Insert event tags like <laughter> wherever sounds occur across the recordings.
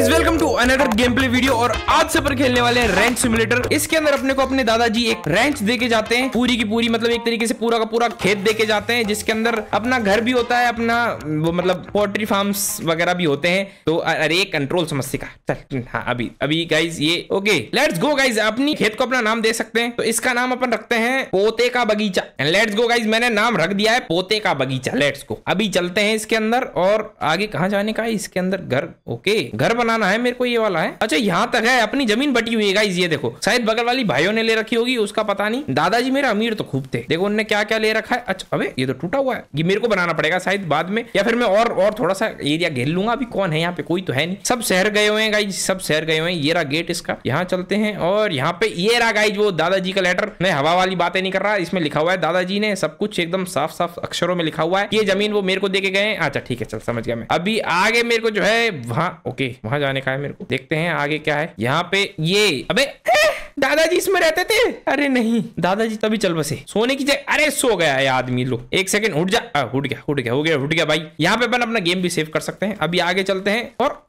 guys welcome to another game play video और आज से पर खेलने वाले हैं रैंक सिमुलेटर इसके अंदर अपने को अपने दादाजी एक रैंच देके जाते हैं पूरी की पूरी मतलब एक तरीके से पूरा का पूरा खेत देके जाते हैं जिसके अंदर अपना घर भी होता है अपना वो मतलब पोल्ट्री फार्म्स वगैरह भी होते हैं तो अरे कंट्रोल समस्या का हाँ अभी अभी गाइज ये ओके लेट्स गो गाइज अपनी खेत को अपना नाम दे सकते हैं तो इसका नाम अपन रखते हैं पोते का बगीचा एंड लेट्स गो गाइज मैंने नाम रख दिया है पोते का बगीचा लेट्स गो अभी चलते हैं इसके अंदर और आगे कहाँ जाने का है इसके अंदर घर ओके घर बना बनाना है मेरे को ये वाला है अच्छा यहाँ तक है अपनी जमीन बटी हुई है ये देखो शायद बगल वाली भाइयों ने ले रखी होगी उसका पता नहीं दादाजी मेरे अमीर तो खूब थे देखो उनने क्या क्या ले रखा है अच्छा अबे ये तो टूटा हुआ है ये मेरे को बनाना पड़ेगा शायद बाद में या फिर मैं और और थोड़ा सा एरिया घेर लूंगा अभी कौन है यहाँ पे कोई तो है नहीं सब शहर गए हुए हैं सब शहर गए हुए हैं ये रहा गेट इसका यहाँ चलते हैं और यहाँ पे ये रहा गाइज वो दादाजी का लेटर मैं हवा वाली बातें नहीं कर रहा इसमें लिखा हुआ है दादाजी ने सब कुछ एकदम साफ साफ अक्षरों में लिखा हुआ है ये जमीन वो मेरे को देके गए अच्छा ठीक है चल समझ गया मैं अभी आगे मेरे को जो है वहाँ ओके वहां जाने का है मेरे को देखते हैं आगे क्या है यहाँ पे ये अबे दादाजी इसमें रहते थे अरे नहीं दादाजी तभी चल बसे सोने की जगह अरे सो गया है आदमी लो एक सेकंड उठ जा उठ गया उठ गया हो गया उठ गया भाई यहाँ पे अपन अपना गेम भी सेव कर सकते हैं अभी आगे चलते हैं और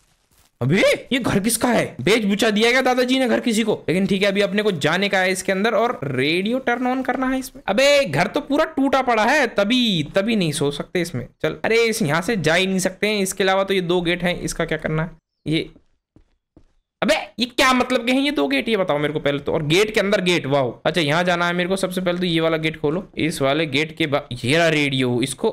अभी ये घर किसका है बेच बुचा दिया गया दादाजी ने घर किसी को लेकिन ठीक है अभी अपने को जाने का है इसके अंदर और रेडियो टर्न ऑन करना है इसमें अबे घर तो पूरा टूटा पड़ा है तभी तभी नहीं सो सकते इसमें चल अरे इस यहाँ से जा ही नहीं सकते हैं इसके अलावा तो ये दो गेट हैं इसका क्या करना है ये अबे ये क्या मतलब के हैं ये दो गेट ये बताओ मेरे को पहले तो और गेट के अंदर गेट वाह अच्छा यहाँ जाना है मेरे को सबसे पहले तो ये वाला गेट खोलो इस वाले गेट के बाद ये रेडियो इसको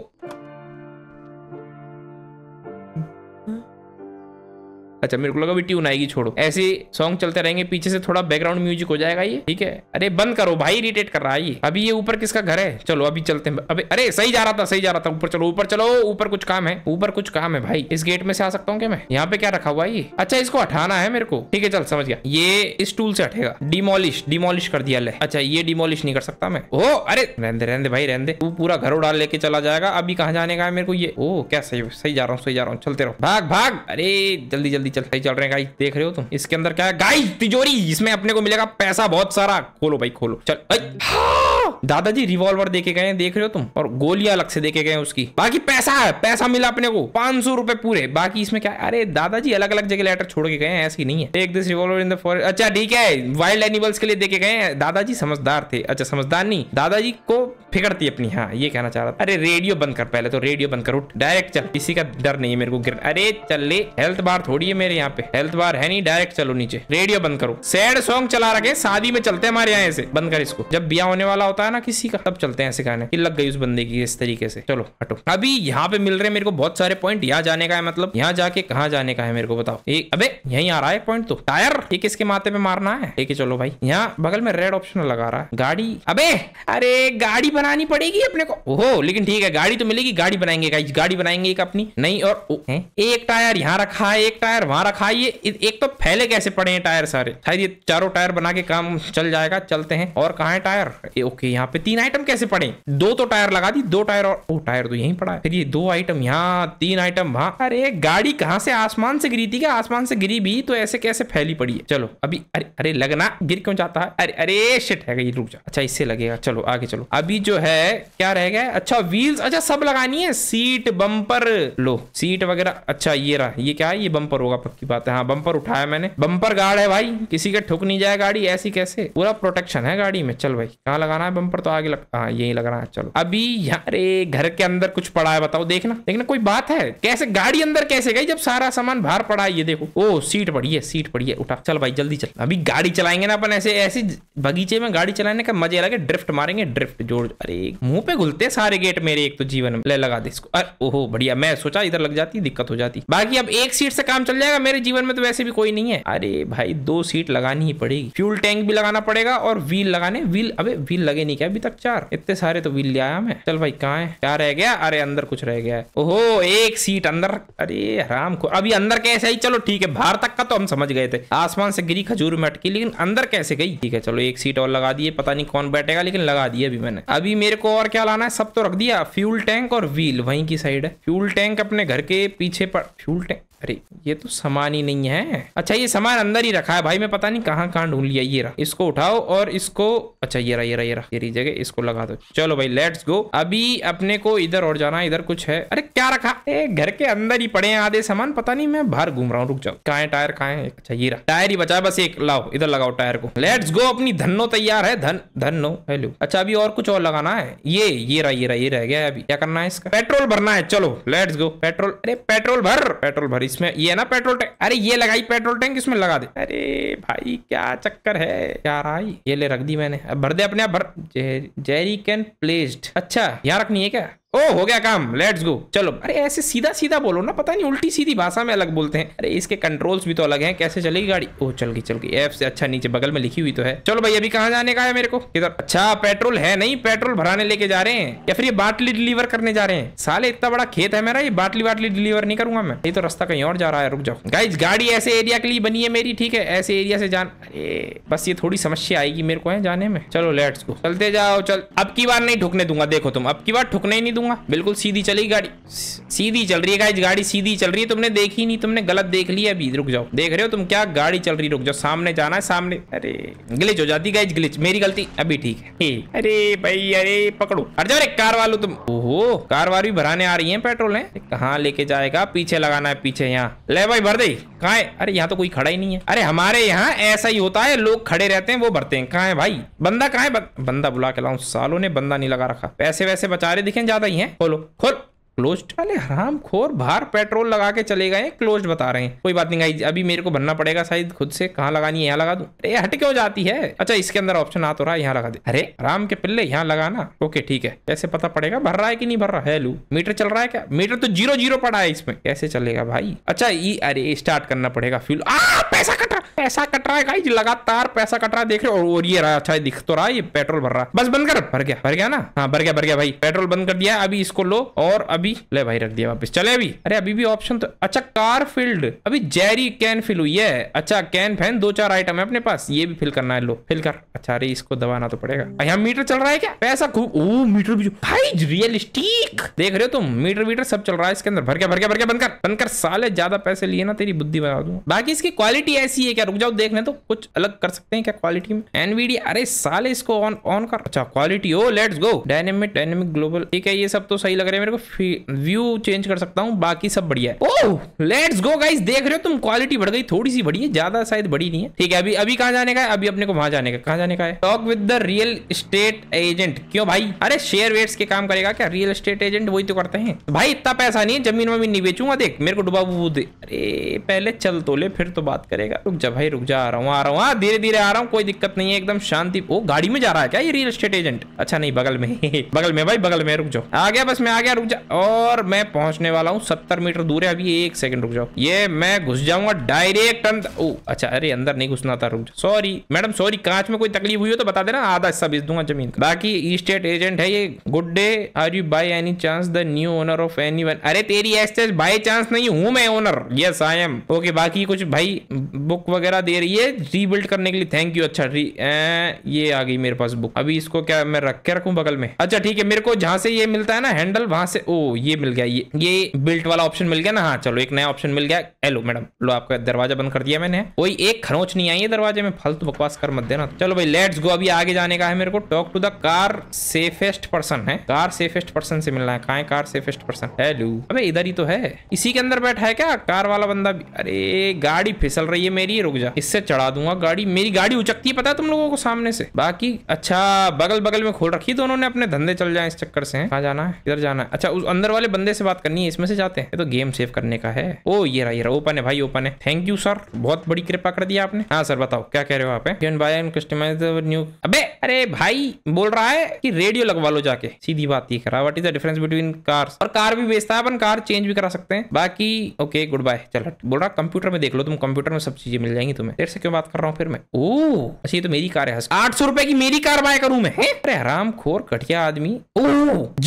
अच्छा मेरे को लगा भी ट्यून आएगी छोड़ो ऐसे सॉन्ग चलते रहेंगे पीछे से थोड़ा बैकग्राउंड म्यूजिक हो जाएगा ये ठीक है अरे बंद करो भाई इरिटेट कर रहा है ये अभी ये ऊपर किसका घर है चलो अभी चलते हैं अभी अरे सही जा रहा था सही जा रहा था ऊपर चलो ऊपर चलो ऊपर कुछ काम है ऊपर कुछ काम है भाई इस गेट में से आ सकता हूँ क्या मैं यहाँ पे क्या रखा हुआ ये अच्छा इसको हटाना है मेरे को ठीक है चल समझ गया ये इस टूल से हटेगा डिमोलिश डिमोलिश कर दिया ले अच्छा ये डिमोलिश नहीं कर सकता मैं ओ अरे रहने रहने भाई रहने वो पूरा घर उड़ा लेके चला जाएगा अभी कहाँ जाने का है मेरे को ये ओ क्या सही सही जा रहा हूँ सही जा रहा हूँ चलते रहो भाग भाग अरे जल्दी जल्दी जल्दी चल सही चल रहे हैं गाइस देख रहे हो तुम इसके अंदर क्या है गाइस तिजोरी इसमें अपने को मिलेगा पैसा बहुत सारा खोलो भाई खोलो चल दादाजी रिवॉल्वर देखे गए देख रहे हो तुम और गोलियां अलग से देखे गए उसकी बाकी पैसा है पैसा मिला अपने को पांच सौ रुपए पूरे बाकी इसमें क्या अरे दादाजी अलग अलग जगह लेटर छोड़ के गए हैं ऐसी नहीं है एक this revolver in the forest अच्छा ठीक है वाइल्ड एनिमल्स के लिए देखे गए दादाजी समझदार थे अच्छा समझदार नहीं दादाजी को फिकर थी अपनी हाँ ये कहना चाह रहा था अरे रेडियो बंद कर पहले तो रेडियो बंद करो डायरेक्ट चल किसी का डर नहीं है मेरे को गिर अरे चल ले हेल्थ बार थोड़ी है मेरे यहाँ पे हेल्थ बार है नहीं डायरेक्ट चलो नीचे रेडियो बंद करो सैड सॉन्ग चला रखे शादी में चलते हमारे यहाँ से बंद कर इसको जब ब्याह होने वाला होता है गाना किसी का तब चलते हैं ऐसे गाने की लग गई उस बंदे की इस तरीके से चलो हटो अभी यहाँ पे मिल रहे मेरे को बहुत सारे पॉइंट यहाँ जाने का है मतलब यहाँ जाके कहा जाने का है मेरे को बताओ एक अबे यही आ रहा है पॉइंट तो टायर ठीक इसके माथे पे मारना है ठीक है चलो भाई यहाँ बगल में रेड ऑप्शन लगा रहा है गाड़ी अबे अरे गाड़ी बनानी पड़ेगी अपने को ओहो लेकिन ठीक है गाड़ी तो मिलेगी गाड़ी बनाएंगे गाड़ी बनाएंगे एक अपनी नहीं और ओ, एक टायर यहाँ रखा है एक टायर वहां रखा है ये एक तो फैले कैसे पड़े हैं टायर सारे शायद ये चारों टायर बना के काम चल जाएगा चलते हैं और कहा है टायर ओके यहाँ पे तीन आइटम कैसे पड़े दो तो टायर लगा दी दो टायर और ओ टायर तो यहीं पड़ा है फिर ये दो आइटम यहाँ तीन आइटम वहां अरे गाड़ी कहाँ से आसमान से गिरी थी क्या आसमान से गिरी भी तो ऐसे कैसे फैली पड़ी है चलो अभी अरे अरे लगना गिर क्यों जाता है अरे अरे शिट है ये रुक जा अच्छा इससे लगेगा चलो आगे चलो अभी जो है क्या रह गया अच्छा व्हील्स अच्छा सब लगानी है सीट बम्पर लो सीट वगैरह अच्छा ये रहा ये क्या है ये बम्पर होगा पक्की बात है हाँ बम्पर उठाया मैंने बम्पर गार्ड है भाई किसी का ठुक नहीं जाए गाड़ी ऐसी कैसे पूरा प्रोटेक्शन है गाड़ी में चल भाई कहाँ लगाना है बम्पर पर तो आगे लगता है हाँ, यही लग रहा है चलो अभी यार घर के अंदर कुछ पड़ा है बताओ देखना देखना कोई बात है कैसे गाड़ी अंदर कैसे गई जब सारा सामान बाहर पड़ा है ये देखो ओ सीट पड़ी है सीट पड़ी है उठा चल भाई जल्दी चल अभी गाड़ी चलाएंगे ना अपन ऐसे ऐसे बगीचे में गाड़ी चलाने का मजे अलग है ड्रिफ्ट मारेंगे ड्रिफ्ट जोड़ अरे मुंह पे घुलते सारे गेट मेरे एक तो जीवन में ले लगा दे इसको अरे ओहो बढ़िया मैं सोचा इधर लग जाती दिक्कत हो जाती बाकी अब एक सीट से काम चल जाएगा मेरे जीवन में तो वैसे भी कोई नहीं है अरे भाई दो सीट लगानी ही पड़ेगी फ्यूल टैंक भी लगाना पड़ेगा और व्हील लगाने व्हील अबे व्हील लगे नहीं क्या अभी तक चार इतने सारे तो व्हील ले आया मैं चल भाई कहा है क्या रह गया अरे अंदर कुछ रह गया ओहो एक सीट अंदर अरे आराम को अभी अंदर कैसे आई चलो ठीक है बाहर तक का तो हम समझ गए थे आसमान से गिरी खजूर में अटकी लेकिन अंदर कैसे गई ठीक है चलो एक सीट और लगा दिए पता नहीं कौन बैठेगा लेकिन लगा दिए अभी मैंने अभी मेरे को और क्या लाना है सब तो रख दिया फ्यूल टैंक और व्हील वहीं की साइड है फ्यूल टैंक अपने घर के पीछे पर फ्यूल टैंक अरे ये तो सामान ही नहीं है अच्छा ये सामान अंदर ही रखा है भाई मैं पता नहीं कहाँ कहाँ ढूंढ लिया ये रहा इसको उठाओ और इसको अच्छा ये रहा ये रहा ये रहा ये जगह इसको लगा दो चलो भाई लेट्स गो अभी अपने को इधर और जाना इधर कुछ है अरे क्या रखा ए घर के अंदर ही पड़े हैं आधे सामान पता नहीं मैं बाहर घूम रहा हूँ रुक जाओ कहा टायर कहा है अच्छा ये रहा टायर ही बचा बस एक लाओ इधर लगाओ टायर को लेट्स गो अपनी धनो तैयार है धन धनो हेलो अच्छा अभी और कुछ और लगाना है ये ये रहा ये रहा ये रह गया अभी क्या करना है इसका पेट्रोल भरना है चलो लेट्स गो पेट्रोल अरे पेट्रोल भर पेट्रोल भरी इसमें ये है ना पेट्रोल टैंक अरे ये लगाई पेट्रोल टैंक इसमें लगा दे अरे भाई क्या चक्कर है क्या राई ये ले रख दी मैंने भर दे अपने आप भर जेरी कैन प्लेस्ड अच्छा यहाँ रखनी है क्या ओ हो गया काम लेट्स गो चलो अरे ऐसे सीधा सीधा बोलो ना पता नहीं उल्टी सीधी भाषा में अलग बोलते हैं अरे इसके कंट्रोल्स भी तो अलग हैं कैसे चलेगी गाड़ी ओ चल गई चल गई एफ से अच्छा नीचे बगल में लिखी हुई तो है चलो भाई अभी कहाँ जाने का है मेरे को इधर अच्छा पेट्रोल है नहीं पेट्रोल भराने लेके जा रहे हैं या फिर ये बाटली डिलीवर करने जा रहे हैं साले इतना बड़ा खेत है मेरा ये बाटली बाटली डिलीवर नहीं करूंगा मैं ये तो रास्ता कहीं और जा रहा है रुक जाओ गाइज गाड़ी ऐसे एरिया के लिए बनी है मेरी ठीक है ऐसे एरिया से जान अरे बस ये थोड़ी समस्या आएगी मेरे को है जाने में चलो लेट्स गो चलते जाओ चल अब की बार नहीं ठुकने दूंगा देखो तुम अब की बार ठुकने ही नहीं दूंगा दूंगा बिल्कुल सीधी चलेगी गाड़ी सीधी चल रही है गाड़ी सीधी चल रही है तुमने देखी नहीं तुमने गलत देख लिया अभी रुक जाओ देख रहे हो तुम क्या गाड़ी चल रही रुक जाओ सामने जाना है सामने अरे ग्लिच हो जाती गाइज ग्लिच मेरी गलती अभी ठीक है अरे भाई अरे पकड़ो अरे अरे कार वालो तुम ओहो कार वाली भराने आ रही है पेट्रोल है कहाँ लेके जाएगा पीछे लगाना है पीछे यहाँ ले भाई भर दे कहा है अरे यहाँ तो कोई खड़ा ही नहीं है अरे हमारे यहाँ ऐसा ही होता है लोग खड़े रहते हैं वो भरते हैं कहा है भाई बंदा कहा है बंदा बुला के लाऊ सालों ने बंदा नहीं लगा रखा पैसे वैसे बचा रहे दिखे ज्यादा ही है खोलो खोलो क्लोज वाले हराम खोर बाहर पेट्रोल लगा के चले गए क्लोज बता रहे हैं कोई बात नहीं गाई अभी मेरे को बनना पड़ेगा शायद खुद से कहाँ लगानी है यहाँ लगा दू अरे हट क्यों जाती है अच्छा इसके अंदर ऑप्शन आ तो रहा है यहाँ लगा दे अरे आराम के पिल्ले यहाँ लगाना ओके ठीक है कैसे पता पड़ेगा भर रहा है कि नहीं भर रहा है लू मीटर चल रहा है क्या मीटर तो जीरो जीरो पड़ा है इसमें कैसे चलेगा भाई अच्छा ये अरे स्टार्ट करना पड़ेगा फ्यूल पैसा कट रहा पैसा कट रहा है लगातार पैसा कट रहा है देख रहे हो और ये रहा अच्छा दिख तो रहा है ये पेट्रोल भर रहा है बस बंद कर भर गया भर गया ना हाँ भर गया भर गया भाई पेट्रोल बंद कर दिया अभी इसको लो और अभी ले भाई रख दिया वापस चले अभी अरे अभी भी ऑप्शन तो अच्छा कार फील्ड अभी जेरी कैन फिल हुई है अच्छा कैन फैन दो चार आइटम है अपने पास ये भी फिल करना है लो फिल कर अच्छा अरे इसको दबाना तो पड़ेगा यहाँ मीटर चल रहा है क्या पैसा खूब ओ मीटर भी भाई रियलिस्टिक देख रहे हो तुम मीटर वीटर सब चल रहा है इसके अंदर भर गया भर गया भर गया बंद कर बंद कर साले ज्यादा पैसे लिए ना तेरी बुद्धि बना दू बाकी इसकी क्वालिटी ऐसी ऐसी है क्या रुक जाओ देखने तो कुछ अलग कर सकते हैं क्या क्वालिटी में एनवीडी अरे साले इसको ऑन ऑन कर अच्छा quality oh let's go dynamic dynamic global ठीक है ये सब तो सही लग रहा है मेरे को व्यू चेंज कर सकता हूँ बाकी सब बढ़िया है ओह लेट्स गो गाइस देख रहे हो तुम क्वालिटी बढ़ गई थोड़ी सी बढ़ी है ज्यादा शायद बढ़ी नहीं है ठीक है अभी अभी कहाँ जाने का है अभी अपने को वहां जाने का कहा जाने का है talk with the real estate agent क्यों भाई अरे शेयर वेट्स के काम करेगा क्या रियल स्टेट एजेंट वही तो करते हैं भाई इतना पैसा नहीं है जमीन वमीन नहीं बेचूंगा देख मेरे को डुबा दे अरे पहले चल तो ले फिर तो बात करेगा रुक जा भाई रुक जा आ रहा हूँ आ रहा हूँ हाँ, धीरे धीरे आ रहा हूँ कोई दिक्कत नहीं है एकदम शांति वो गाड़ी में जा रहा है क्या ये रियल स्टेट एजेंट अच्छा नहीं बगल में <laughs> बगल में भाई बगल में रुक जाओ आ गया बस मैं आ गया रुक जा और मैं पहुंचने वाला हूँ सत्तर मीटर दूर है अभी एक सेकंड रुक जाओ ये मैं घुस जाऊंगा डायरेक्ट ओ अच्छा अरे अंदर नहीं घुसना था रुक जाओ सॉरी मैडम सॉरी कांच में कोई तकलीफ हुई हो तो बता देना आधा हिस्सा बेच दूंगा जमीन बाकी स्टेट एजेंट है ये good day are you by any chance the new owner of any अरे तेरी ऐसे बाई चांस नहीं हूँ मैं owner yes I am okay बाकी कुछ भाई वो बुक वगैरह दे रही है रीबिल्ड करने के लिए थैंक यू अच्छा री ए, ये आ गई मेरे पास बुक अभी इसको क्या मैं रख के रखू बगल में अच्छा ठीक है मेरे को जहां से ये मिलता है ना हैंडल वहां से ओ ये मिल गया ये ये बिल्ट वाला ऑप्शन मिल गया ना हाँ चलो एक नया ऑप्शन मिल गया हेलो मैडम लो आपका दरवाजा बंद कर दिया मैंने कोई एक खरोच नहीं आई है दरवाजे में फल बकवास कर मत देना चलो भाई लेट्स गो अभी आगे जाने का है मेरे को talk to the car safest person है कार सेफेस्ट पर्सन से मिलना है कहा कार सेफेस्ट पर्सन हेलो अबे इधर ही तो है इसी के अंदर बैठा है क्या कार वाला बंदा अरे गाड़ी फिसल रही है मेरी मेरी रुक जा इससे चढ़ा दूंगा गाड़ी मेरी गाड़ी उचकती है पता है तुम लोगों को सामने से बाकी अच्छा बगल बगल में खोल रखी दोनों ने अपने धंधे चल जाए इस चक्कर से कहा जाना है इधर जाना है अच्छा उस अंदर वाले बंदे से बात करनी है इसमें से जाते हैं तो गेम सेव करने का है ओ ये रहा ये रहा ओपन है भाई ओपन है थैंक यू सर बहुत बड़ी कृपा कर दिया आपने हाँ सर बताओ क्या कह रहे हो आप कस्टमाइज न्यू अबे अरे भाई बोल रहा है कि रेडियो लगवा लो जाके सीधी बात ही करा what is the difference between car और कार भी बेचता है अपन कार चेंज भी करा सकते हैं बाकी ओके गुड बाय चलो बोल रहा कंप्यूटर में देख लो तुम कंप्यूटर में सब चीजें की मिल जाएंगी तुम्हें देर से क्यों बात कर रहा हूँ फिर मैं ओ अच्छी तो मेरी कार है आठ सौ रुपए की मेरी कार बाय करूं मैं अरे आराम खोर कटिया आदमी ओ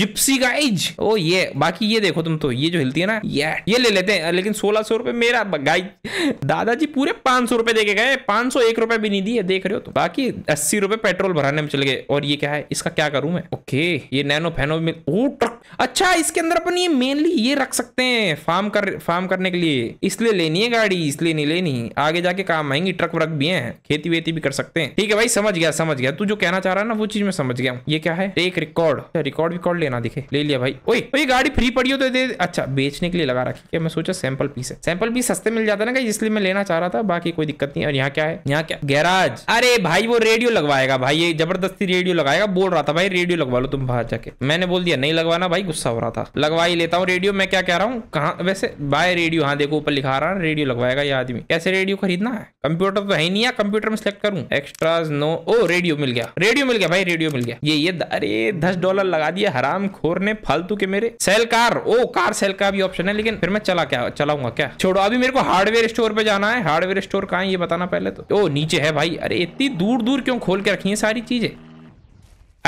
जिप्सी गाइज ओ ये बाकी ये देखो तुम तो ये जो हिलती है ना ये ये ले लेते हैं लेकिन सोलह सौ रुपए मेरा गाइज दादाजी पूरे पांच सौ रुपए देके गए पांच सौ एक रुपए भी नहीं दिए देख रहे हो तो बाकी अस्सी रुपए पेट्रोल भराने में चले गए और ये क्या है इसका क्या करूं मैं ओके ये नैनो फैनो में ओ ट्रक अच्छा इसके अंदर अपन ये मेनली ये रख सकते हैं फार्म कर फार्म करने के लिए इसलिए लेनी है गाड़ी इसलिए नहीं लेनी आगे आगे जाके काम आएंगी ट्रक व्रक भी है खेती वेती भी कर सकते हैं ठीक है भाई समझ गया समझ गया तू जो कहना चाह रहा ना वो चीज में समझ गया ये क्या है एक रिकॉर्ड रिकॉर्ड रिकॉर्ड लेना दिखे ले लिया भाई ओए ये गाड़ी फ्री पड़ी हो तो दे अच्छा बेचने के लिए लगा रखी है मैं सोचा सैंपल पीस है सैंपल पीस सस्ते मिल जाता ना इसलिए मैं लेना चाह रहा था बाकी कोई दिक्कत नहीं और यहाँ क्या है यहाँ क्या गैराज अरे भाई वो रेडियो लगवाएगा भाई ये जबरदस्ती रेडियो लगाएगा बोल रहा था भाई रेडियो लगवा लो तुम बाहर जाके मैंने बोल दिया नहीं लगवाना भाई गुस्सा हो रहा था लगवा ही लेता हूँ रेडियो मैं क्या कह रहा हूँ कहा वैसे बाय रेडियो हाँ देखो ऊपर लिखा रहा रेडियो लगवाएगा ये आदमी कैसे रेडियो खरीद खरीदना है कंप्यूटर तो है नहीं है कंप्यूटर में सिलेक्ट करूं एक्स्ट्राज नो ओ रेडियो मिल गया रेडियो मिल गया भाई रेडियो मिल गया ये ये अरे दस डॉलर लगा दिया हराम खोर ने फालतू के मेरे sell car oh car sell का भी ऑप्शन है लेकिन फिर मैं चला क्या चलाऊंगा क्या छोड़ो अभी मेरे को हार्डवेयर स्टोर पे जाना है हार्डवेयर स्टोर कहा ये बताना पहले तो ओ नीचे है भाई अरे इतनी दूर दूर क्यों खोल के रखी है सारी चीजें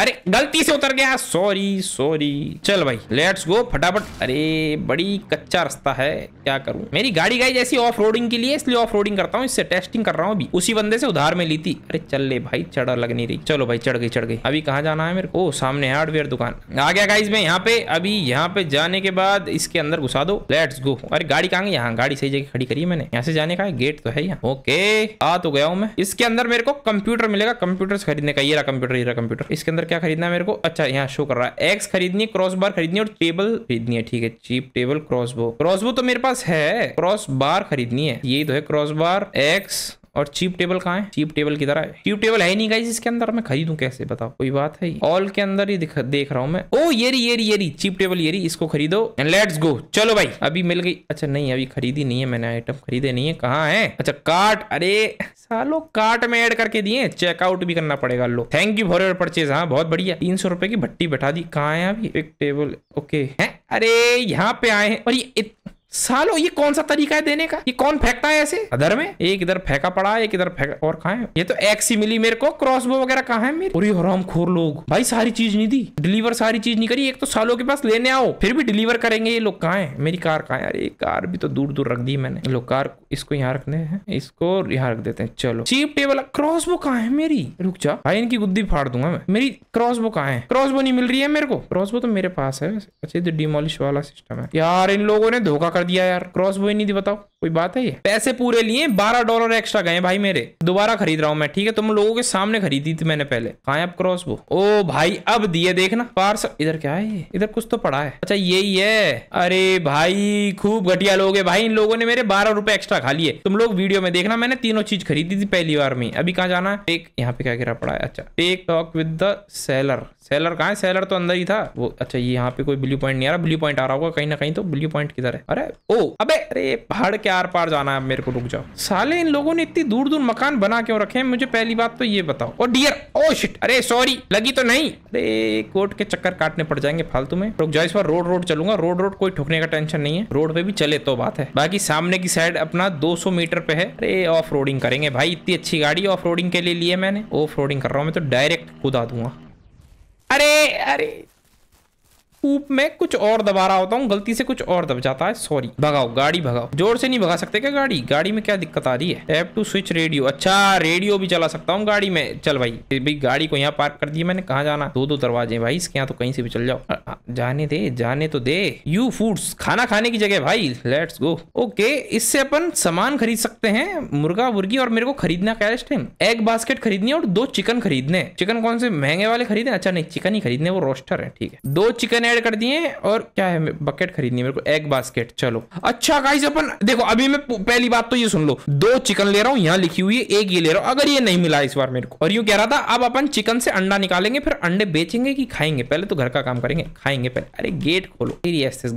अरे गलती से उतर गया सॉरी सॉरी चल भाई लेट्स गो फटाफट अरे बड़ी कच्चा रास्ता है क्या करूं मेरी गाड़ी गाई जैसी ऑफ रोडिंग के लिए इसलिए ऑफ रोडिंग करता हूँ इससे टेस्टिंग कर रहा हूँ अभी उसी बंदे से उधार में ली थी अरे चल ले भाई चढ़ा लग नहीं रही चलो भाई चढ़ गई चढ़ गई अभी कहाँ जाना है मेरे को ओ सामने हार्डवेयर दुकान आ गया गाइज में यहाँ पे अभी यहाँ पे जाने के बाद इसके अंदर घुसा दो लेट्स गो अरे गाड़ी कहाँ यहाँ गाड़ी सही जगह खड़ी करी मैंने यहाँ से जाने का गेट तो है यहाँ ओके आ तो गया हूँ मैं इसके अंदर मेरे को कंप्यूटर मिलेगा कंप्यूटर खरीदने का ये रहा कंप्यूटर ये कंप्यूटर इसके अंदर अंदर क्या खरीदना है मेरे को अच्छा यहाँ शो कर रहा है एक्स खरीदनी क्रॉस बार खरीदनी और टेबल खरीदनी है ठीक है चीप टेबल क्रॉसबो क्रॉसबो तो मेरे पास है क्रॉस बार खरीदनी है यही तो है क्रॉस बार एक्स और चीप टेबल कहाँ है चीप टेबल किधर है चीप टेबल है नहीं गाइज इसके अंदर मैं खरीदू कैसे बताओ कोई बात है ऑल के अंदर ही देख रहा हूँ मैं ओ येरी येरी येरी चीप टेबल येरी इसको खरीदो एंड लेट्स गो चलो भाई अभी मिल गई अच्छा नहीं अभी खरीदी नहीं है मैंने आइटम खरीदे नहीं है कहाँ है अच्छा कार्ट अरे सालो कार्ट में एड करके दिए चेकआउट भी करना पड़ेगा लो thank you for your purchase हाँ बहुत बढ़िया तीन सौ रुपए की भट्टी बैठा दी कहाँ है अभी एक टेबल ओके है अरे यहाँ पे आए हैं और ये सालो ये कौन सा तरीका है देने का ये कौन फेंकता है ऐसे अदर में एक इधर फेंका पड़ा एक इधर फेंका और कहा है ये तो एक्स ही मिली मेरे को क्रॉस बो वगैरह कहा है मेरे और हराम खोर लोग भाई सारी चीज नहीं दी डिलीवर सारी चीज नहीं करी एक तो सालों के पास लेने आओ फिर भी डिलीवर करेंगे ये लोग कहा है मेरी कार कहा है अरे कार भी तो दूर दूर रख दी मैंने लोग कार इसको यहाँ रखने हैं इसको यहाँ रख देते हैं चलो चीप टेबल क्रॉस बो कहा है मेरी रुक जा भाई इनकी गुद्दी फाड़ दूंगा मैं मेरी क्रॉस बो कहाँ है क्रॉस बो नहीं मिल रही है मेरे को क्रॉस बो तो मेरे पास है अच्छा डिमोलिश तो वाला सिस्टम है यार इन लोगों ने धोखा कर दिया यार क्रॉस बो ही नहीं थी बताओ कोई बात है ये पैसे पूरे लिए बारह डॉलर एक्स्ट्रा गए भाई मेरे दोबारा खरीद रहा हूँ मैं ठीक है तुम लोगों के सामने खरीदी थी मैंने पहले कहा है अब क्रॉस बो ओ भाई अब दिए देखना पार्सल इधर क्या है ये इधर कुछ तो पड़ा है अच्छा यही है अरे भाई खूब घटिया लोग है भाई इन लोगों ने मेरे बारह रुपए एक्स्ट्रा खा लिए तुम लोग वीडियो में देखना मैंने तीनों चीज खरीदी थी पहली बार में अभी कहा जाना है एक यहाँ पे क्या गिरा पड़ा है अच्छा take talk with the seller seller कहाँ है सेलर तो अंदर ही था वो अच्छा ये यहाँ पे कोई ब्लू पॉइंट नहीं आ रहा ब्लू पॉइंट आ रहा होगा कहीं ना कहीं तो ब्लू पॉइंट किधर है अरे ओ अबे अरे पहाड़ के आर पार जाना है मेरे को रुक जाओ साले इन लोगों ने इतनी दूर दूर मकान बना क्यों रखे हैं मुझे पहली बात तो ये बताओ ओ डियर ओ शिट अरे सॉरी लगी तो नहीं अरे कोर्ट के चक्कर काटने पड़ जाएंगे फालतू में रुक जाओ इस बार रोड रोड चलूंगा रोड रोड कोई ठोकने का टेंशन नहीं है रोड पे भी चले तो बात है बाकी सामने की साइड अपना 200 मीटर पे है अरे ऑफ रोडिंग करेंगे भाई इतनी अच्छी गाड़ी ऑफ रोडिंग के लिए लिए मैंने ऑफ रोडिंग कर रहा हूँ मैं तो डायरेक्ट खुदा दूंगा अरे अरे ऊप में कुछ और दबा रहा होता हूँ गलती से कुछ और दब जाता है सॉरी भगाओ गाड़ी भगाओ जोर से नहीं भगा सकते क्या गाड़ी गाड़ी में क्या दिक्कत आ रही है एप टू स्विच रेडियो अच्छा रेडियो भी चला सकता हूँ गाड़ी में चल भाई भाई गाड़ी को यहाँ पार्क कर दिया मैंने कहा जाना दो दो दरवाजे भाई इसके यहाँ तो कहीं से भी चल जाओ जाने दे जाने तो दे यू फूड्स खाना खाने की जगह भाई लेट्स गो ओके इससे अपन सामान खरीद सकते हैं मुर्गा मुर्गी और मेरे को खरीदना क्या इस टाइम एग बास्केट खरीदनी है और दो चिकन खरीदने चिकन कौन से महंगे वाले खरीदे अच्छा नहीं चिकन ही खरीदने वो रोस्टर है ठीक है दो चिकन ऐड कर दिए और क्या है बकेट खरीदनी है मेरे को एग बास्केट चलो अच्छा से अपन देखो अभी मैं पहली बात तो ये सुन लो दो चिकन ले रहा हूँ यहाँ लिखी हुई है एक ये ले रहा हूँ अगर ये नहीं मिला इस बार मेरे को और यू कह रहा था अब अपन चिकन से अंडा निकालेंगे फिर अंडे बेचेंगे कि खाएंगे पहले तो घर का काम करेंगे खाएंगे आएंगे पहले अरे गेट खोलो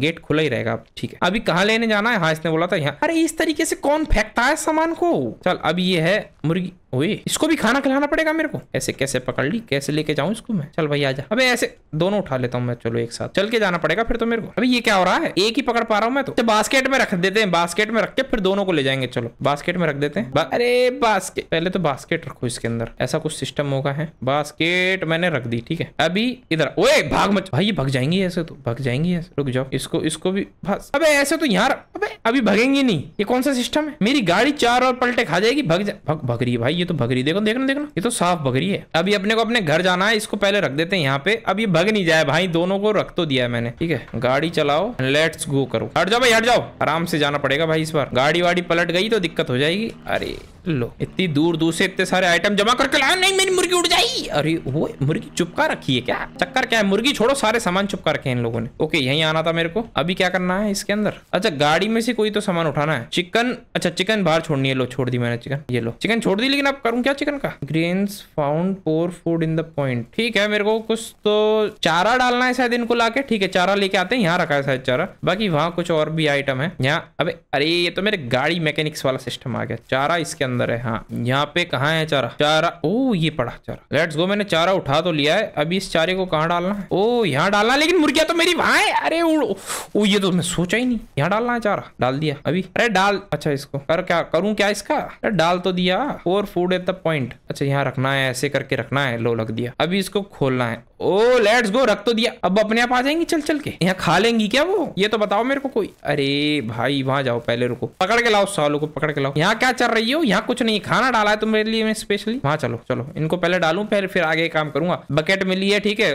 गेट खुला ही रहेगा ठीक है अभी कहाँ लेने जाना है हाँ इसने बोला था यहाँ अरे इस तरीके से कौन फेंकता है सामान को चल अब ये है मुर्गी ओए इसको भी खाना खिलाना पड़ेगा मेरे को ऐसे कैसे पकड़ ली कैसे लेके जाऊं इसको मैं चल भाई आजा अबे ऐसे दोनों उठा लेता हूं मैं चलो एक साथ चल के जाना पड़ेगा फिर तो मेरे को अभी ये क्या हो रहा है एक ही पकड़ पा रहा हूं मैं तो बास्केट में रख देते हैं बास्केट में रख के फिर दोनों को ले जाएंगे चलो बास्केट में रख देते हैं अरे बास्केट पहले तो बास्केट रखो इसके अंदर ऐसा कुछ सिस्टम होगा है बास्केट मैंने रख दी ठीक है अभी इधर ओ भाग मच भाई ये भग जाएंगी ऐसे तो भग जाएंगे ऐसे रुक जाओ इसको इसको भी अब ऐसे तो यहाँ अभी भगेंगे नहीं ये कौन सा सिस्टम है मेरी गाड़ी चार और पलटे खा जाएगी भग जा भग, भग रही है भाई ये तो भग देखो देखना देखना ये तो साफ भग है अभी अपने को अपने घर जाना है इसको पहले रख देते हैं यहाँ पे अब ये भग नहीं जाए भाई दोनों को रख तो दिया है मैंने ठीक है गाड़ी चलाओ लेट्स गो करो हट जाओ भाई हट जाओ आराम से जाना पड़ेगा भाई इस बार गाड़ी वाड़ी पलट गई तो दिक्कत हो जाएगी अरे लो इतनी दूर दूर से इतने सारे आइटम जमा करके लाया नहीं मेरी मुर्गी उड़ जाएगी अरे वो मुर्गी चुपका रखी है क्या चक्कर क्या है मुर्गी छोड़ो सारे सामान चुपका रखे इन लोगों ने ओके यही आना था मेरे को अभी क्या करना है इसके अंदर अच्छा गाड़ी में से कोई तो सामान उठाना है चिकन अच्छा चिकन बाहर छोड़नी है लो छोड़ दी मैंने चिकन ये लो चिकन छोड़ दी लेकिन लेकिन अब करूँ क्या चिकन का grains found pour food in the point ठीक है मेरे को कुछ तो चारा डालना है शायद इनको लाके ठीक है चारा लेके आते हैं यहाँ रखा है शायद चारा बाकी वहाँ कुछ और भी आइटम है यहाँ अबे अरे ये तो मेरे गाड़ी मैकेनिक्स वाला सिस्टम आ गया चारा इसके अंदर है हाँ यहाँ पे कहा है चारा चारा ओ ये पड़ा चारा लेट्स गो मैंने चारा उठा तो लिया है अभी इस चारे को कहाँ डालना है ओ यहाँ डालना लेकिन मुर्गिया तो मेरी वहां है अरे ओ ये तो मैं सोचा ही नहीं यहाँ डालना है चारा डाल दिया अभी अरे डाल अच्छा इसको कर क्या करूँ क्या इसका अरे डाल तो दिया for food at the point अच्छा यहाँ रखना है ऐसे करके रखना है लो लग दिया अभी इसको खोलना है ओ लेट्स गो रख तो दिया अब अपने आप आ जाएंगे चल चल के यहाँ खा लेंगी क्या वो ये तो बताओ मेरे को कोई अरे भाई वहां जाओ पहले रुको पकड़ के लाओ सालों को पकड़ के लाओ यहाँ क्या चल रही हो यहाँ कुछ नहीं खाना डाला है तो मेरे लिए मैं स्पेशली वहां चलो चलो इनको पहले डालू पहले फिर आगे काम करूंगा बकेट मिली है ठीक है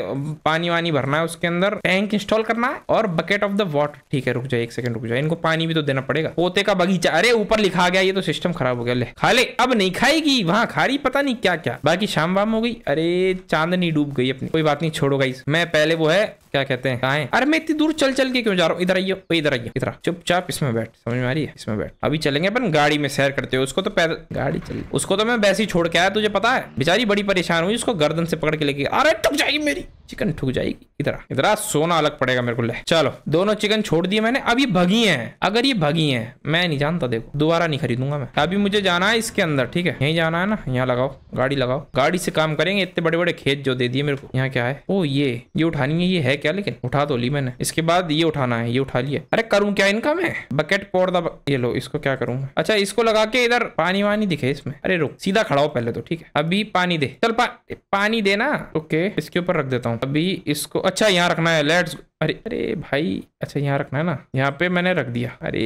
पानी वानी भरना है उसके अंदर टैंक इंस्टॉल करना है और बकेट ऑफ द वॉटर ठीक है रुक जाए एक सेकंड रुक जाए इनको पानी भी तो देना पड़ेगा पोते का बगीचा अरे ऊपर लिखा गया ये तो सिस्टम खराब हो गया ले खा ले अब नहीं खाएगी वहां खा रही पता नहीं क्या क्या बाकी शाम वाम हो गई अरे चांदनी डूब गई अपनी कोई बात नहीं छोड़ो गाइस मैं पहले वो है क्या कहते हैं कहा है अरे मैं इतनी दूर चल चल के क्यों जा रहा हूँ इधर आइयो इधर आइयो इधर चुपचाप इसमें बैठ समझ में आ रही है इसमें बैठ अभी चलेंगे अपन गाड़ी में सैर करते हो उसको तो पैदल गाड़ी चल उसको तो मैं वैसे ही छोड़ के आया तुझे पता है बेचारी बड़ी परेशान हुई उसको गर्दन से पकड़ के लेके अरे ठुक जाएगी मेरी चिकन ठुक जाएगी इधर इधर सोना अलग पड़ेगा मेरे को ले चलो दोनों चिकन छोड़ दिए मैंने अभी भगी है अगर ये भगी है मैं नहीं जानता देखो दोबारा नहीं खरीदूंगा मैं अभी मुझे जाना है इसके अंदर ठीक है यही जाना है ना यहाँ लगाओ गाड़ी लगाओ गाड़ी से काम करेंगे इतने बड़े बड़े खेत जो दे दिए मेरे को यहाँ क्या है ओ ये ये उठानी है ये है क्या लेकिन उठा दो तो ली मैंने इसके बाद ये उठाना है ये उठा लिया अरे करूँ क्या इनका मैं बकेट पोड़ द ये लो इसको क्या करूंगा अच्छा इसको लगा के इधर पानी वानी दिखे इसमें अरे रुक सीधा खड़ा हो पहले तो ठीक है अभी पानी दे चल पा, पानी देना ओके इसके ऊपर रख देता हूँ अभी इसको अच्छा यहाँ रखना है लेट्स अरे अरे भाई अच्छा यहाँ रखना है ना यहाँ पे मैंने रख दिया अरे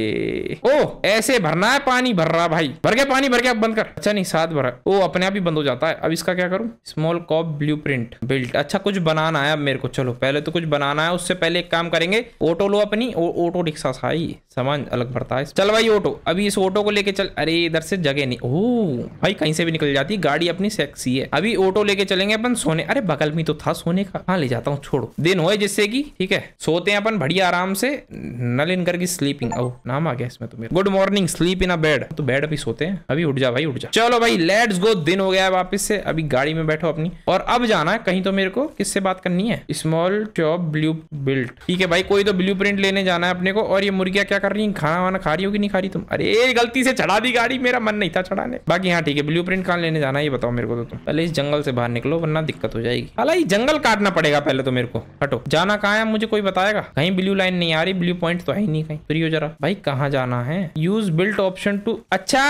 ओ ऐसे भरना है पानी भर रहा भाई भर गया पानी भर गया बंद कर अच्छा नहीं साथ भरा ओ अपने आप ही बंद हो जाता है अब इसका क्या करूँ small coop blueprint built अच्छा कुछ बनाना है अब मेरे को चलो पहले तो कुछ बनाना है उससे पहले एक काम करेंगे ऑटो लो अपनी ऑटो रिक्शा साई सामान अलग भरता है चल भाई ऑटो अभी इस ऑटो को लेके चल अरे इधर से जगह नहीं ओ भाई कहीं से भी निकल जाती गाड़ी अपनी सेक्सी है अभी ऑटो लेके चलेंगे अपन सोने अरे बगल में तो था सोने का हाँ ले जाता हूँ छोड़ो दिन हो जिससे की ठीक है सोते हैं अपन बढ़िया आराम से नल इन करके स्लीपिंग ओ नाम आ गया इसमें तो good morning sleep in a bed तो बेड अभी सोते हैं अभी उठ जा भाई उठ जा चलो भाई लेट्स गो दिन हो गया है वापस से अभी गाड़ी में बैठो अपनी और अब जाना है कहीं तो मेरे को किससे बात करनी है स्मॉल चॉप ब्लू बिल्ट ठीक है भाई कोई तो ब्लू प्रिंट लेने जाना है अपने को और ये मुर्गिया क्या कर रही है खाना वाना खा रही होगी नहीं खा रही तुम अरे गलती से चढ़ा दी गाड़ी मेरा मन नहीं था चढ़ाने बाकी हाँ ठीक है ब्लू प्रिंट कहाँ लेने जाना है ये बताओ मेरे को तो तुम पहले इस जंगल से बाहर निकलो वरना दिक्कत हो जाएगी हालांकि जंगल काटना पड़ेगा पहले तो मेरे को हटो जाना कहा है मुझे कोई बताएगा कहीं ब्लू लाइन नहीं आ रही ब्लू पॉइंट तो है नहीं कहीं फ्री हो जरा भाई कहाँ जाना है यूज बिल्ट ऑप्शन टू अच्छा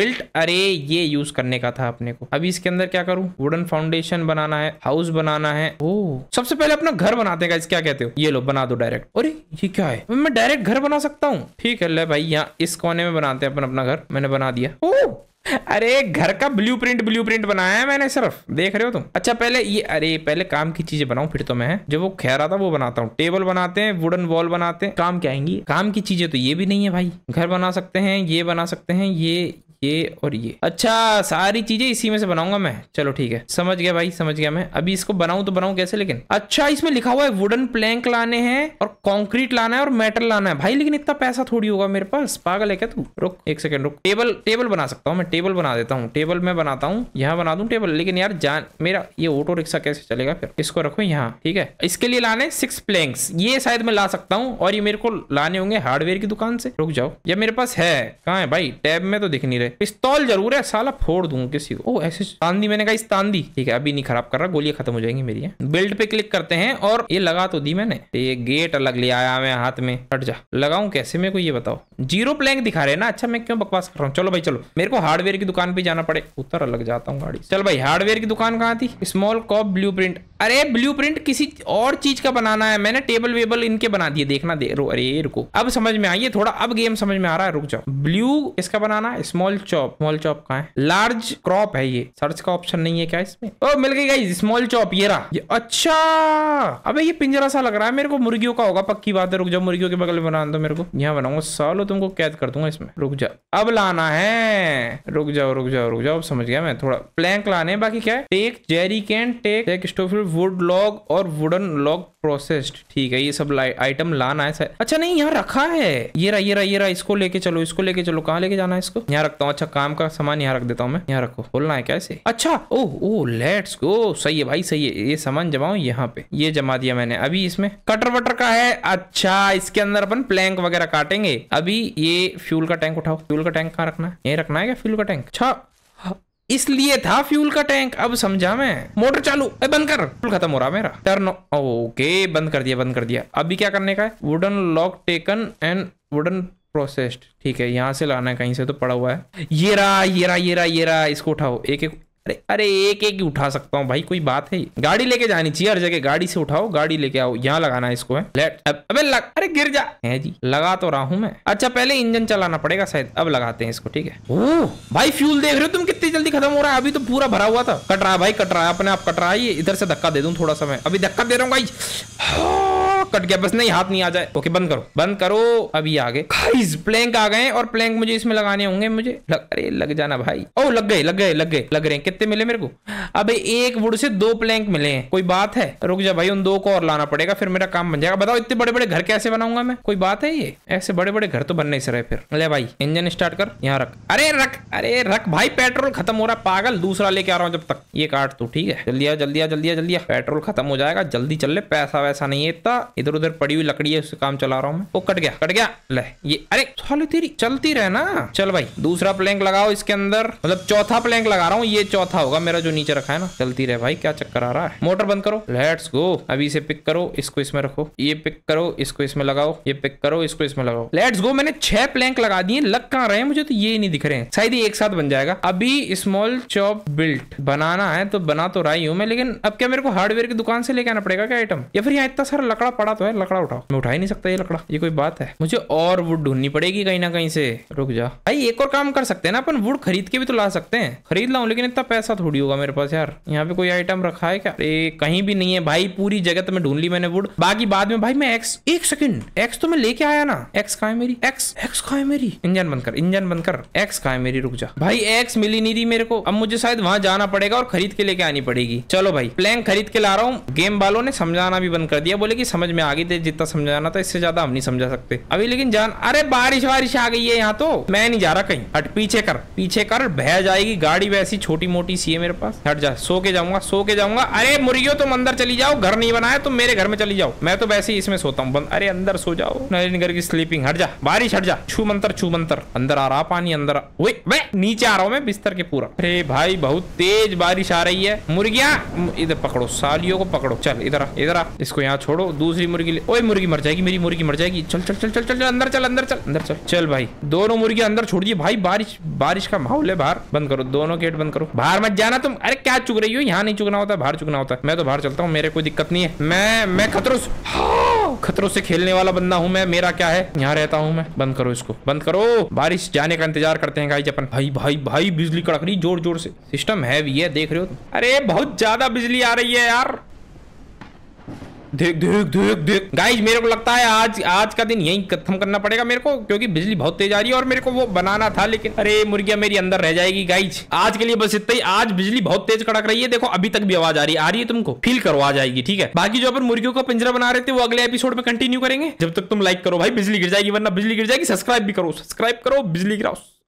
बिल्ट अरे ये यूज करने का था अपने को अभी इसके अंदर क्या करूँ वुडन फाउंडेशन बनाना है हाउस बनाना है ओ सबसे पहले अपना घर बनाते हैं क्या कहते हो ये लो बना दो डायरेक्ट अरे ये क्या है मैं डायरेक्ट घर बना सकता हूँ ठीक है ले भाई यहाँ इस कोने में बनाते हैं अपन अपना घर मैंने बना दिया ओ अरे घर का ब्लू प्रिंट ब्लू प्रिंट बनाया है मैंने सिर्फ देख रहे हो तुम अच्छा पहले ये अरे पहले काम की चीजें बनाऊ फिर तो मैं जो वो कह रहा था वो बनाता हूँ टेबल बनाते हैं वुडन वॉल बनाते हैं काम क्या आएंगी काम की चीजें तो ये भी नहीं है भाई घर बना सकते हैं ये बना सकते हैं ये ये और ये अच्छा सारी चीजें इसी में से बनाऊंगा मैं चलो ठीक है समझ गया भाई समझ गया मैं अभी इसको बनाऊं तो बनाऊं कैसे लेकिन अच्छा इसमें लिखा हुआ है वुडन प्लैंक लाने हैं और कॉन्क्रीट लाना है और मेटल लाना है भाई लेकिन इतना पैसा थोड़ी होगा मेरे पास पागल है क्या तू रुक एक सेकंड रुक टेबल टेबल बना सकता हूँ मैं टेबल बना देता हूँ टेबल मैं बनाता हूँ यहाँ बना दू टेबल लेकिन यार जान मेरा ये ऑटो रिक्शा कैसे चलेगा फिर इसको रखो यहाँ ठीक है इसके लिए लाने सिक्स प्लैंक ये शायद मैं ला सकता हूँ और ये मेरे को लाने होंगे हार्डवेयर की दुकान से रुक जाओ ये मेरे पास है कहा है भाई टैब में तो दिख नहीं रहे पिस्तौल जरूर है साला फोड़ दूंगा किसी को ओ ऐसे तांदी मैंने कहा इस तांदी ठीक है अभी नहीं खराब कर रहा गोलियां खत्म हो जाएंगी मेरी बिल्ड पे क्लिक करते हैं और ये लगा तो दी मैंने तो ये गेट अलग ले आया मैं हाथ में हट जा लगाऊ कैसे मेरे को ये बताओ जीरो प्लैंक दिखा रहे ना अच्छा मैं क्यों बकवास कर रहा हूँ चलो भाई चलो मेरे को हार्डवेयर की दुकान पे जाना पड़े उतर अलग जाता हूँ गाड़ी चल भाई हार्डवेयर की दुकान कहाँ थी स्मॉल कॉप ब्लू प्रिंट अरे प्रिंट किसी और चीज का बनाना है मैंने टेबल वेबल इनके बना दिए देखना दे रो अरे रुको अब समझ में आइए थोड़ा अब गेम समझ में आ रहा है रुक जाओ ब्लू इसका बनाना है स्मॉल चॉप स्मॉल चॉप कहा है लार्ज क्रॉप है ये सर्च का ऑप्शन नहीं है क्या इसमें ओ मिल गई गाइस स्मॉल चॉप ये रहा ये अच्छा अब ये पिंजरा सा लग रहा है मेरे को मुर्गियों का होगा पक्की बात है रुक जाओ मुर्गियों के बगल में बना दो मेरे को यहाँ बनाऊंगा सालो तुमको कैद कर दूंगा इसमें रुक जाओ अब लाना है रुक जाओ रुक जाओ रुक जाओ अब समझ गया मैं थोड़ा प्लैंक लाने बाकी क्या है take jerry can take take स्टोफिल वुड लॉग और वुडन लॉग प्रोसेस्ड ठीक है ये सब आइटम लाना है अच्छा नहीं यहाँ रखा है ये रहा ये रहा ये रहा इसको लेके चलो इसको लेके चलो कहाँ लेके जाना है इसको यहाँ रखता हूँ अच्छा काम का सामान यहाँ रख देता हूँ मैं यहाँ रखो खोलना है कैसे अच्छा ओ ओ लेट्स गो सही है भाई सही है ये सामान जमाओ यहाँ पे ये जमा दिया मैंने अभी इसमें कटर वटर का है अच्छा इसके अंदर अपन प्लैंक वगैरह काटेंगे अभी ये फ्यूल का टैंक उठाओ फ्यूल का टैंक कहाँ रखना है यही रखना है क्या फ्यूल का टैंक अच्छा इसलिए था फ्यूल का टैंक अब समझा मैं मोटर चालू बंद कर फ्यूल खत्म हो रहा मेरा टर्न ओके बंद कर दिया बंद कर दिया अभी क्या करने का है wooden lock taken and wooden processed ठीक है यहाँ से लाना है कहीं से तो पड़ा हुआ है ये रहा ये रहा ये रहा ये रहा इसको उठाओ एक एक अरे अरे एक एक ही उठा सकता हूँ भाई कोई बात है गाड़ी लेके जानी चाहिए हर जगह गाड़ी से उठाओ गाड़ी लेके आओ यहाँ लगाना है इसको है लेट अब, अबे लग अरे गिर जा है जी लगा तो रहा हूँ मैं अच्छा पहले इंजन चलाना पड़ेगा शायद अब लगाते हैं इसको ठीक है ओ भाई फ्यूल देख रहे हो तुम कितनी जल्दी खत्म हो रहा है अभी तो पूरा भरा हुआ था कट रहा है भाई कट रहा है अपने आप कट रहा है ये इधर से धक्का दे दू थोड़ा सा मैं अभी धक्का दे रहा हूँ भाई कट गया बस नहीं हाथ नहीं आ जाए ओके बंद करो बंद करो अभी आगे प्लैंक आ गए और प्लैंक मुझे इसमें लगाने होंगे मुझे लग, अरे लग जाना भाई ओ लग गए लग गए लग गए लग रहे हैं कितने मिले मेरे को अब एक वुड से दो प्लैंक मिले हैं कोई बात है रुक जा भाई उन दो को और लाना पड़ेगा फिर मेरा काम बन जाएगा बताओ इतने बड़े बड़े घर कैसे बनाऊंगा मैं कोई बात है ये ऐसे बड़े बड़े घर तो बन नहीं सर फिर ले भाई इंजन स्टार्ट कर यहाँ रख अरे रख अरे रख भाई पेट्रोल खत्म हो रहा है पागल दूसरा लेके आ रहा हूँ जब तक ये काट तू ठीक है जल्दी आ जल्दी आ जल्दी आ जल्दी पेट्रोल खत्म हो जाएगा जल्दी चल ले पैसा वैसा नहीं है इतना इधर उधर पड़ी हुई लकड़ी है उससे काम चला रहा हूँ मैं वो कट गया कट गया ले ये अरे साली तेरी चलती रहे ना चल भाई दूसरा प्लैंक लगाओ इसके अंदर मतलब चौथा प्लैंक लगा रहा हूँ ये चौथा होगा मेरा जो नीचे रखा है ना चलती रहे भाई क्या चक्कर आ रहा है मोटर बंद करो लेट्स गो अभी इसे पिक करो इसको इसमें रखो ये पिक करो इसको इसमें लगाओ ये पिक करो इसको इसमें लगाओ लेट्स गो मैंने छह प्लैंक लगा दिए लग कहाँ रहे हैं मुझे तो ये नहीं दिख रहे हैं शायद ये एक साथ बन जाएगा अभी स्मॉल चॉप बिल्ट बनाना है तो बना तो रहा ही हूँ मैं लेकिन अब क्या मेरे को हार्डवेयर की दुकान से लेके आना पड़ेगा क्या आइटम या फिर यहाँ इतना सारा लकड़ा पड़ा लकड़ा तो है लकड़ा उठाओ मैं उठा ही नहीं सकता ये लकड़ा ये कोई बात है मुझे और वुड ढूंढनी पड़ेगी कहीं ना कहीं से रुक जा भाई एक और काम कर सकते हैं ना अपन वुड खरीद के भी तो ला सकते हैं खरीद लाऊ लेकिन इतना पैसा थोड़ी होगा मेरे पास यार यहाँ पे कोई आइटम रखा है क्या अरे कहीं भी नहीं है भाई पूरी जगत में ढूंढ ली मैंने वुड बाकी बाद में भाई मैं एक्स एक सेकंड एक्स तो मैं लेके आया ना एक्स कहा है मेरी एक्स एक्स कहा है मेरी इंजन बंद कर इंजन बंद कर एक्स कहा है मेरी रुक जा भाई एक्स मिली नहीं थी मेरे को अब मुझे शायद वहां जाना पड़ेगा और खरीद के लेके आनी पड़ेगी चलो भाई प्लैंग खरीद के ला रहा हूँ गेम वालों ने समझाना भी बंद कर दिया बोले की समझ में में आ गई थी जितना समझाना था इससे ज्यादा हम नहीं समझा सकते अभी लेकिन जान अरे बारिश वारिश आ गई है यहाँ तो मैं नहीं जा रहा कहीं हट पीछे कर पीछे कर बह जाएगी गाड़ी वैसी छोटी मोटी सी है मेरे पास हट जा सो के जाऊंगा सो के जाऊंगा अरे मुर्गियों तुम अंदर चली जाओ घर नहीं बनाया तुम मेरे घर में चली जाओ मैं तो वैसे ही इसमें सोता हूँ अरे अंदर सो जाओ नरेंद्र की स्लीपिंग हट जा बारिश हट जा छू मंतर छू मंतर अंदर आ रहा पानी अंदर वे नीचे आ रहा हूँ मैं बिस्तर के पूरा अरे भाई बहुत तेज बारिश आ रही है मुर्गिया इधर पकड़ो सालियों को पकड़ो चल इधर इधर इसको यहाँ छोड़ो दूसरी मुर्गी ओए मुर्गी मर जाएगी मेरी मुर्गी मर जाएगी चल चल चल चल चल अंदर चल अंदर चल अंदर चल चल भाई दोनों मुर्गी अंदर छोड़ दिए भाई बारिश बारिश का माहौल है बाहर बंद करो दोनों गेट बंद करो बाहर मत जाना तुम अरे क्या चुग रही हो यहाँ नहीं चुगना होता बाहर चुगना होता मैं तो बाहर चलता हूँ मेरे कोई दिक्कत नहीं है मैं मैं खतरों हाँ, खतरों से खेलने वाला बंदा हूँ मैं मेरा क्या है यहाँ रहता हूँ मैं बंद करो इसको बंद करो बारिश जाने का इंतजार करते हैं गाई अपन भाई भाई भाई बिजली कड़क रही जोर जोर से सिस्टम हैवी है देख रहे हो अरे बहुत ज्यादा बिजली आ रही है यार देख देख देख देख गाइज मेरे को लगता है आज आज का दिन यही खत्म करना पड़ेगा मेरे को क्योंकि बिजली बहुत तेज आ रही है और मेरे को वो बनाना था लेकिन अरे मुर्गिया मेरी अंदर रह जाएगी गाइज आज के लिए बस इतना ही आज बिजली बहुत तेज कड़क रही है देखो अभी तक भी आवाज आ रही है आ रही है तुमको फील करो आ जाएगी ठीक है बाकी जो अपन मुर्गियों का पिंजरा बना रहे थे वो अगले एपिसोड में कंटिन्यू करेंगे जब तक तुम लाइक करो भाई बिजली गिर जाएगी वरना बिजली गिर जाएगी सब्सक्राइब भी करो सब्सक्राइब करो बिजली गिराओ